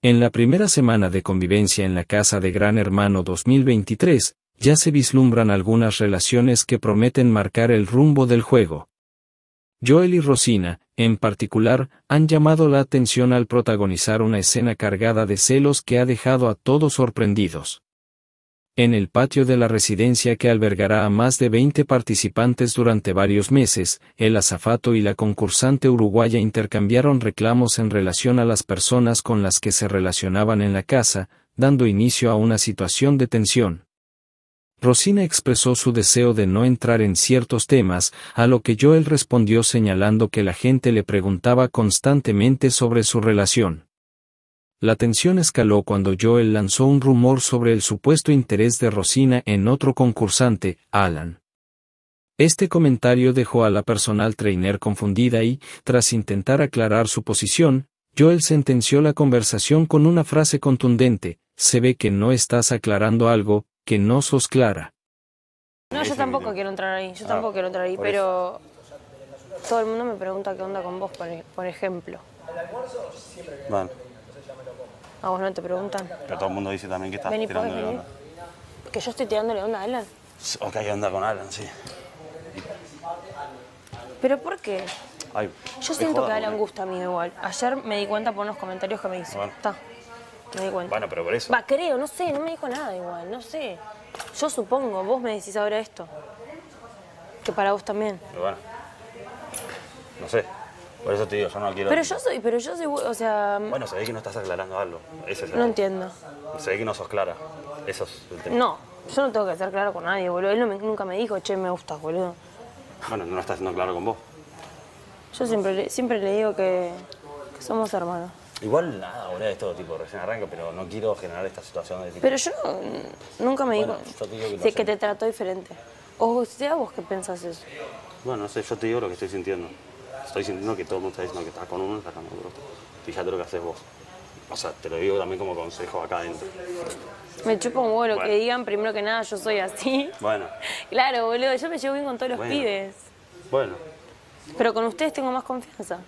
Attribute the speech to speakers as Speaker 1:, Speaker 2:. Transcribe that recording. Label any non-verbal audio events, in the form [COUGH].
Speaker 1: En la primera semana de convivencia en la casa de Gran Hermano 2023, ya se vislumbran algunas relaciones que prometen marcar el rumbo del juego. Joel y Rosina, en particular, han llamado la atención al protagonizar una escena cargada de celos que ha dejado a todos sorprendidos en el patio de la residencia que albergará a más de 20 participantes durante varios meses, el azafato y la concursante uruguaya intercambiaron reclamos en relación a las personas con las que se relacionaban en la casa, dando inicio a una situación de tensión. Rosina expresó su deseo de no entrar en ciertos temas, a lo que Joel respondió señalando que la gente le preguntaba constantemente sobre su relación. La tensión escaló cuando Joel lanzó un rumor sobre el supuesto interés de Rosina en otro concursante, Alan. Este comentario dejó a la personal trainer confundida y, tras intentar aclarar su posición, Joel sentenció la conversación con una frase contundente, se ve que no estás aclarando algo, que no sos clara.
Speaker 2: No, yo tampoco quiero entrar ahí, yo ah,
Speaker 3: tampoco quiero entrar ahí, pero todo el mundo me pregunta qué onda con vos, por, e-, ejemplo. A vos no te preguntan.
Speaker 2: Pero todo el mundo dice también que estás tirándole onda.
Speaker 3: Que yo estoy tirándole onda a Alan.
Speaker 2: O que hay onda con Alan, sí.
Speaker 3: ¿Pero por qué?
Speaker 2: Ay, yo siento que Alan
Speaker 3: gusta a mí igual. Ayer me di cuenta por unos comentarios que me hizo. Bueno. Está. Me di cuenta. Bueno, pero por eso. Va, creo, no sé, no me dijo nada igual, no sé. Yo supongo, vos me decís ahora esto. Que para vos también.
Speaker 2: Pero bueno, no sé. Por eso te digo, yo no quiero... Pero yo
Speaker 3: soy, pero yo soy, o sea... Bueno,
Speaker 2: se ve que no estás aclarando algo. es No entiendo. Se ve que no sos clara. Eso es el tema. No,
Speaker 3: yo no tengo que ser claro con nadie, boludo. Él nunca me dijo, che, me gustas, boludo.
Speaker 2: Bueno, no lo estás siendo claro con vos.
Speaker 3: Yo siempre, siempre le digo que, somos hermanos.
Speaker 2: Igual nada, boludo, es todo tipo, recién arranca, pero no quiero generar esta situación de tipo... Pero yo nunca me digo, que, te
Speaker 3: trató diferente. O sea vos que pensás eso.
Speaker 2: Bueno, no sé, yo te digo lo que estoy sintiendo estoy sintiendo que todo el mundo está diciendo que estás con uno, está con otro. Fíjate lo que haces vos. O sea, te lo digo también como consejo acá adentro.
Speaker 3: Me chupo un huevo lo que digan, primero que nada, yo soy así. Bueno. [LAUGHS] Claro, boludo, yo me llevo bien con todos los pibes. Bueno. Pero con ustedes tengo más confianza.